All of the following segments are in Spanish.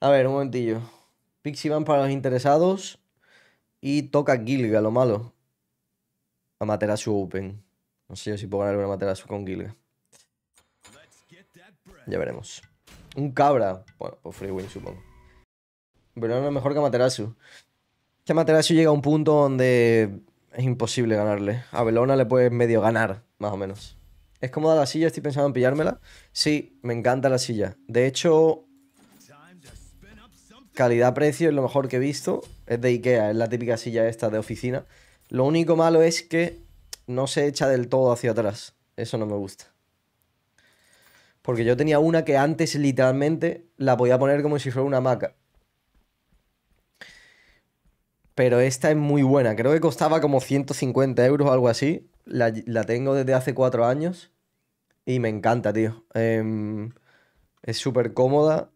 A ver, un momentillo. Pixie van para los interesados. Y toca Gilga, lo malo. Amaterasu Open. No sé yo si puedo ganar un Amaterasu con Gilga. Ya veremos. Un cabra. Bueno, pues Free Win, supongo. Pero no es mejor que Amaterasu. Que Amaterasu llega a un punto donde es imposible ganarle. A Belona le puedes medio ganar, más o menos. ¿Es cómoda la silla? Estoy pensando en pillármela. Sí, me encanta la silla. De hecho, calidad-precio es lo mejor que he visto. Es de Ikea, es la típica silla esta de oficina. Lo único malo es que no se echa del todo hacia atrás. Eso no me gusta. Porque yo tenía una que antes literalmente la podía poner como si fuera una hamaca. Pero esta es muy buena. Creo que costaba como 150 euros o algo así la, tengo desde hace cuatro años y me encanta, tío. Em, es súper cómoda.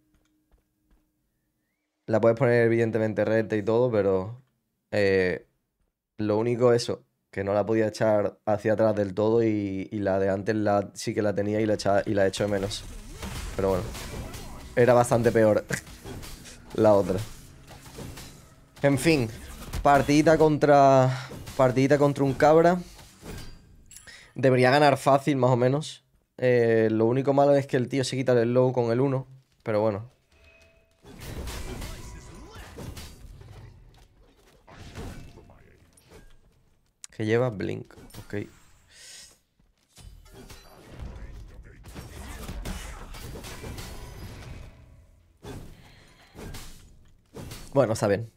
La puedes poner evidentemente recta y todo, pero eh, lo único eso, que no la podía echar hacia atrás del todo y, la de antes la, sí que la tenía y la, echa, y la echo de menos. Pero bueno, era bastante peor la otra. En fin, partidita contra, partidita contra un cabra. Debería ganar fácil, más o menos. Eh, lo único malo es que el tío se quita el low con el 1. Pero bueno. Que lleva Blink. Ok. Bueno, está bien.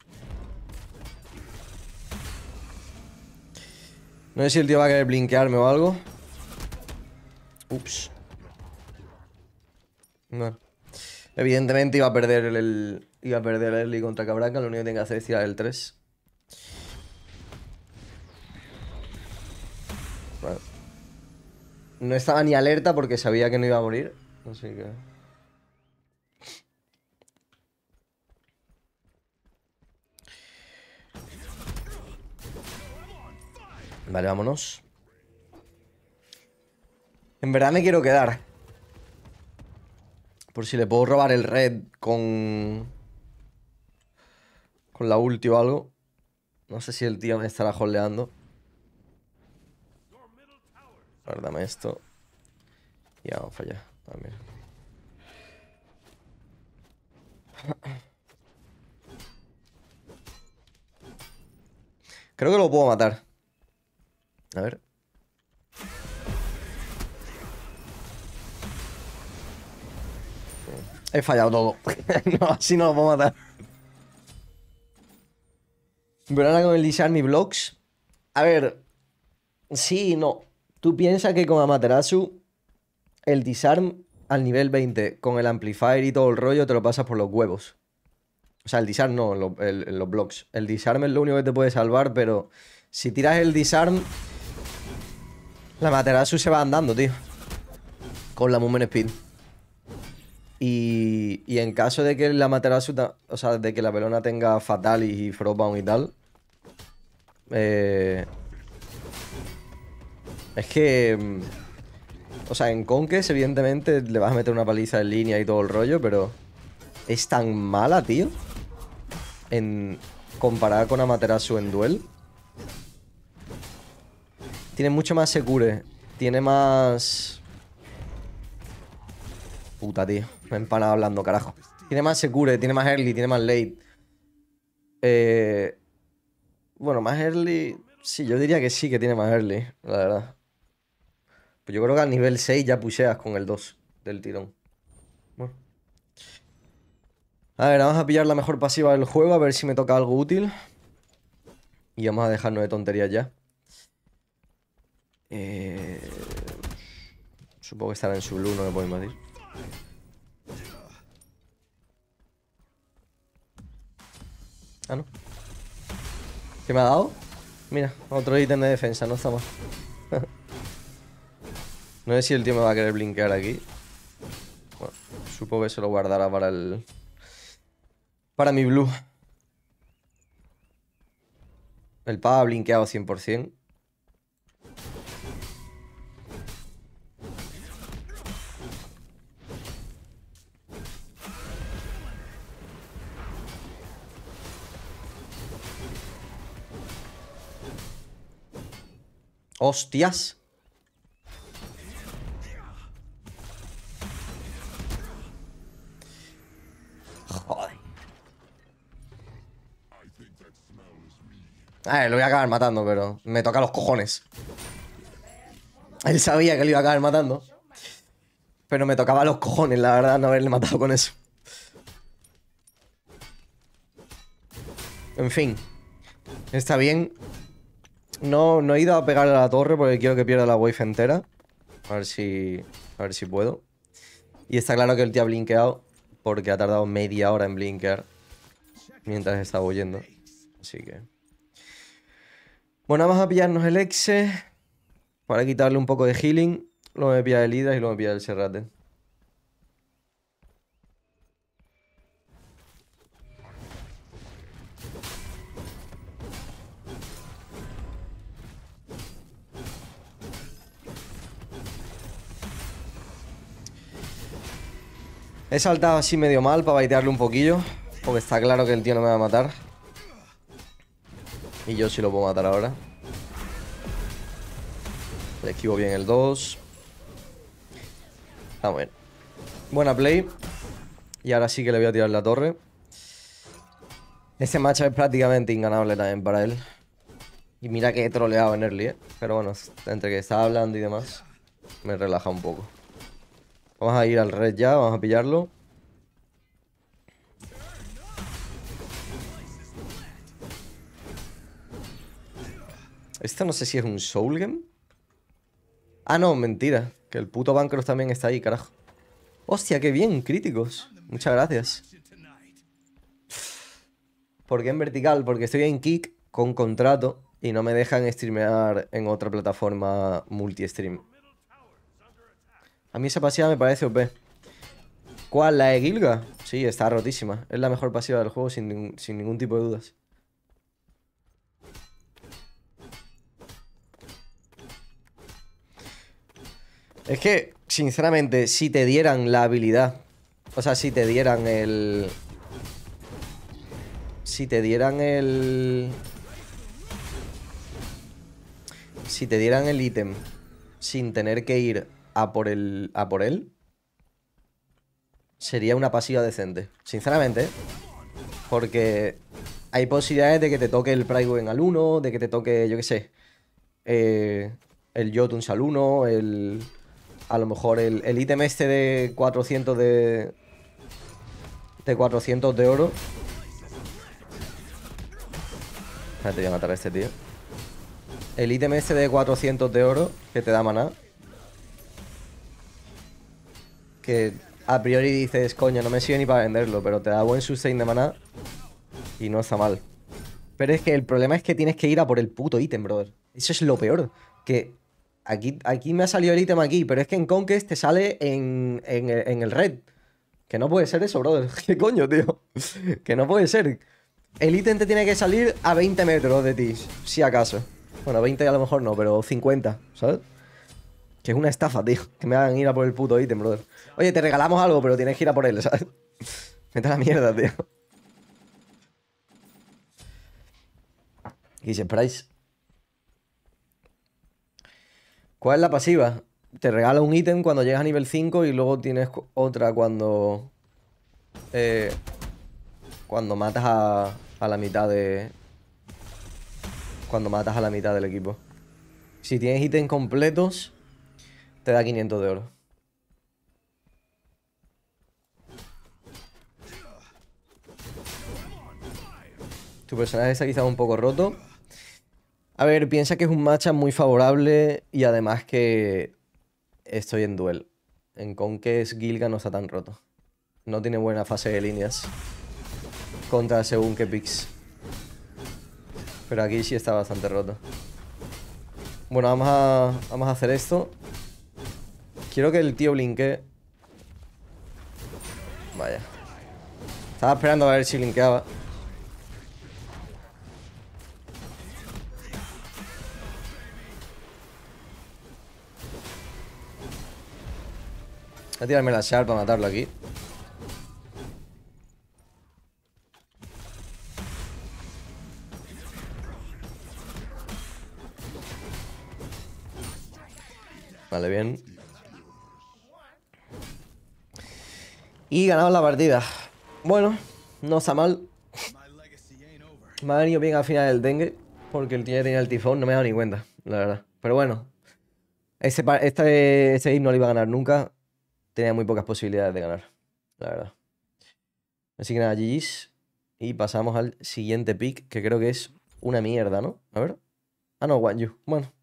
No sé si el tío va a querer blinkearme o algo. Ups. Evidentemente iba a perder el, iba a perder el Early contra Cabraca. Lo único que tengo que hacer es tirar el 3. No estaba ni alerta porque sabía que no iba a morir. Así que... Vale, vámonos. En verdad me quiero quedar. Por si le puedo robar el red con... Con la ulti o algo. No sé si el tío me estará holdeando. Guárdame esto. Y vamos allá. También. Creo que lo puedo matar. A ver. He fallado todo. no, así no lo puedo matar. Pero ahora con el disarm y Blocks. A ver. Sí no. Tú piensas que con Amaterasu. El Disarm al nivel 20. Con el Amplifier y todo el rollo. Te lo pasas por los huevos. O sea, el Disarm no. los blocks. El Disarm es lo único que te puede salvar. Pero si tiras el Disarm. La Materasu se va andando, tío. Con la Mumen Speed. Y, y, en caso de que la Materasu, o sea, de que la pelona tenga fatal y Frostbound y tal. Eh, es que. Mm, o sea, en Conques, evidentemente, le vas a meter una paliza en línea y todo el rollo, pero. Es tan mala, tío. En. Comparada con Amaterasu en duel. Tiene mucho más Secure. Tiene más... Puta, tío. Me he empanado hablando, carajo. Tiene más secure, tiene más early, tiene más late. Eh... Bueno, más early... Sí, yo diría que sí que tiene más early, la verdad. Pues yo creo que al nivel 6 ya puseas con el 2 del tirón. Bueno. A ver, vamos a pillar la mejor pasiva del juego, a ver si me toca algo útil. Y vamos a dejarnos de tonterías ya. Eh, supongo que estará en su No que puedo invadir. Ah, no. ¿Qué me ha dado? Mira, otro ítem de defensa, no está mal. no sé si el tío me va a querer blinkear aquí. Bueno, supongo que se lo guardará para el... Para mi blue. El PA ha blinkeado 100%. ¡Hostias! Joder. A ver, lo voy a acabar matando, pero me toca los cojones. Él sabía que lo iba a acabar matando. Pero me tocaba los cojones, la verdad, no haberle matado con eso. En fin. Está bien. No, no he ido a pegar a la torre porque quiero que pierda la wave entera. A ver si, a ver si puedo. Y está claro que el tío ha blinkeado porque ha tardado media hora en blinkear mientras estaba huyendo. Así que... Bueno, vamos a pillarnos el exe para quitarle un poco de healing. Luego me pilla el Hydra y luego me pilla el Serrate. He saltado así medio mal para baitearle un poquillo. Porque está claro que el tío no me va a matar. Y yo sí lo puedo matar ahora. Le esquivo bien el 2. Vamos bien. Buena play. Y ahora sí que le voy a tirar la torre. Este match es prácticamente inganable también para él. Y mira que he troleado en early, ¿eh? Pero bueno, entre que estaba hablando y demás, me relaja un poco. Vamos a ir al red ya, vamos a pillarlo. Esto no sé si es un soul game. Ah, no, mentira. Que el puto Bancroft también está ahí, carajo. Hostia, qué bien, críticos. Muchas gracias. ¿Por qué en vertical? Porque estoy en Kick con contrato y no me dejan streamear en otra plataforma multi-stream. A mí esa pasiva me parece OP. ¿Cuál? ¿La de Gilga? Sí, está rotísima. Es la mejor pasiva del juego sin, sin ningún tipo de dudas. Es que, sinceramente, si te dieran la habilidad o sea, si te dieran el... Si te dieran el... Si te dieran el ítem sin tener que ir a por, el, a por él sería una pasiva decente. Sinceramente, porque hay posibilidades de que te toque el Pridewind al 1, de que te toque, yo qué sé, eh, el Jotuns al 1, el, a lo mejor el, el ítem este de 400 de, de 400 de oro. Espérate, voy a matar a este tío. El ítem este de 400 de oro que te da maná que a priori dices, coño, no me sirve ni para venderlo, pero te da buen sustain de maná y no está mal. Pero es que el problema es que tienes que ir a por el puto ítem, brother. Eso es lo peor. Que aquí, aquí me ha salido el ítem aquí, pero es que en Conquest te sale en, en el red. Que no puede ser eso, brother. ¿Qué coño, tío? que no puede ser. El ítem te tiene que salir a 20 metros de ti, si acaso. Bueno, 20 a lo mejor no, pero 50, ¿sabes? Que es una estafa, tío. Que me hagan ir a por el puto ítem, brother. Oye, te regalamos algo, pero tienes que ir a por él, ¿sabes? Vete la mierda, tío. Y dice Price. ¿Cuál es la pasiva? Te regala un ítem cuando llegas a nivel 5 y luego tienes otra cuando... Eh, cuando matas a, a la mitad de... Cuando matas a la mitad del equipo. Si tienes ítems completos te da 500 de oro. Tu personaje está quizá un poco roto. A ver, piensa que es un matchup muy favorable y además que estoy en duel. En Conquest Gilga no está tan roto. No tiene buena fase de líneas. Contra según que picks. Pero aquí sí está bastante roto. Bueno, vamos a, vamos a hacer esto. Quiero que el tío blinque. Vaya. Estaba esperando a ver si blinqueaba. Voy a tirarme la Shard para matarlo aquí. Vale, bien. Y ganamos la partida. Bueno, no está mal. Me ha venido bien al final del dengue. Porque el tío tenía el tifón, no me ha dado ni cuenta, la verdad. Pero bueno. Ese, este, ese no lo iba a ganar nunca. Tenía muy pocas posibilidades de ganar, la verdad. Así que nada, GG's. Y pasamos al siguiente pick, que creo que es una mierda, ¿no? A ver. Ah, no, One Bueno.